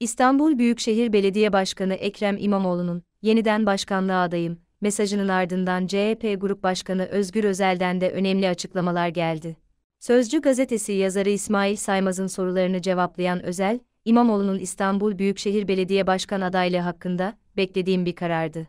İstanbul Büyükşehir Belediye Başkanı Ekrem İmamoğlu'nun yeniden başkanlığa adayım mesajının ardından CHP Grup Başkanı Özgür Özel'den de önemli açıklamalar geldi. Sözcü gazetesi yazarı İsmail Saymaz'ın sorularını cevaplayan Özel, İmamoğlu'nun İstanbul Büyükşehir Belediye Başkan adaylığı hakkında beklediğim bir karardı.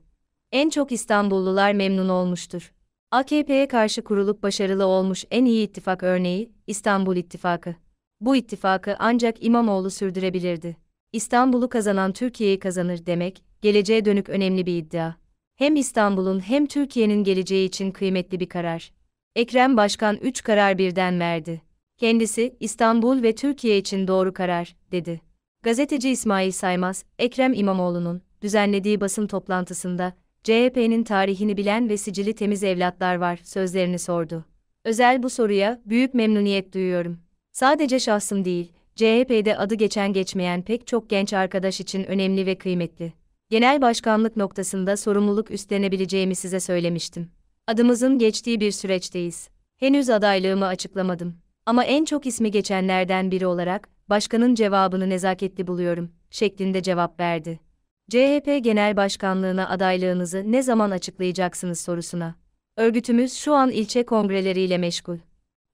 En çok İstanbullular memnun olmuştur. AKP'ye karşı kurulup başarılı olmuş en iyi ittifak örneği İstanbul İttifakı. Bu ittifakı ancak İmamoğlu sürdürebilirdi. İstanbul'u kazanan Türkiye'yi kazanır demek, geleceğe dönük önemli bir iddia. Hem İstanbul'un hem Türkiye'nin geleceği için kıymetli bir karar. Ekrem Başkan 3 karar birden verdi. Kendisi, İstanbul ve Türkiye için doğru karar, dedi. Gazeteci İsmail Saymaz, Ekrem İmamoğlu'nun düzenlediği basın toplantısında, CHP'nin tarihini bilen ve sicili temiz evlatlar var sözlerini sordu. Özel bu soruya büyük memnuniyet duyuyorum. Sadece şahsım değil, CHP'de adı geçen geçmeyen pek çok genç arkadaş için önemli ve kıymetli. Genel başkanlık noktasında sorumluluk üstlenebileceğimi size söylemiştim. Adımızın geçtiği bir süreçteyiz. Henüz adaylığımı açıklamadım. Ama en çok ismi geçenlerden biri olarak, başkanın cevabını nezaketli buluyorum, şeklinde cevap verdi. CHP Genel Başkanlığına adaylığınızı ne zaman açıklayacaksınız sorusuna. Örgütümüz şu an ilçe kongreleriyle meşgul.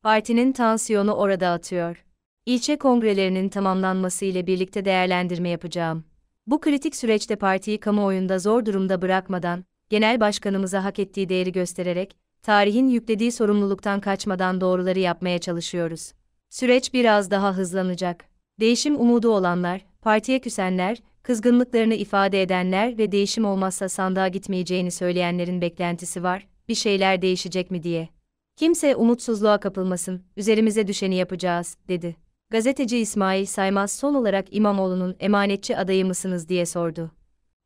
Partinin tansiyonu orada atıyor. İlçe kongrelerinin tamamlanması ile birlikte değerlendirme yapacağım. Bu kritik süreçte partiyi kamuoyunda zor durumda bırakmadan, genel başkanımıza hak ettiği değeri göstererek, tarihin yüklediği sorumluluktan kaçmadan doğruları yapmaya çalışıyoruz. Süreç biraz daha hızlanacak. Değişim umudu olanlar, partiye küsenler, kızgınlıklarını ifade edenler ve değişim olmazsa sandığa gitmeyeceğini söyleyenlerin beklentisi var, bir şeyler değişecek mi diye. Kimse umutsuzluğa kapılmasın, üzerimize düşeni yapacağız, dedi gazeteci İsmail Saymaz son olarak İmamoğlu'nun emanetçi adayı mısınız diye sordu.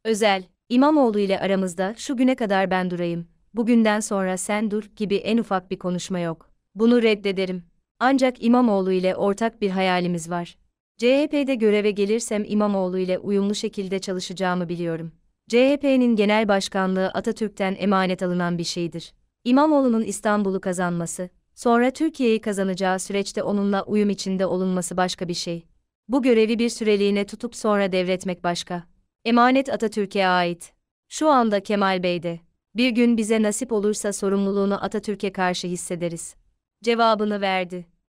Özel, İmamoğlu ile aramızda şu güne kadar ben durayım, bugünden sonra sen dur gibi en ufak bir konuşma yok. Bunu reddederim. Ancak İmamoğlu ile ortak bir hayalimiz var. CHP'de göreve gelirsem İmamoğlu ile uyumlu şekilde çalışacağımı biliyorum. CHP'nin genel başkanlığı Atatürk'ten emanet alınan bir şeydir. İmamoğlu'nun İstanbul'u kazanması, Sonra Türkiye'yi kazanacağı süreçte onunla uyum içinde olunması başka bir şey. Bu görevi bir süreliğine tutup sonra devretmek başka. Emanet Atatürk'e ait. Şu anda Kemal Bey'de. Bir gün bize nasip olursa sorumluluğunu Atatürk'e karşı hissederiz. Cevabını verdi.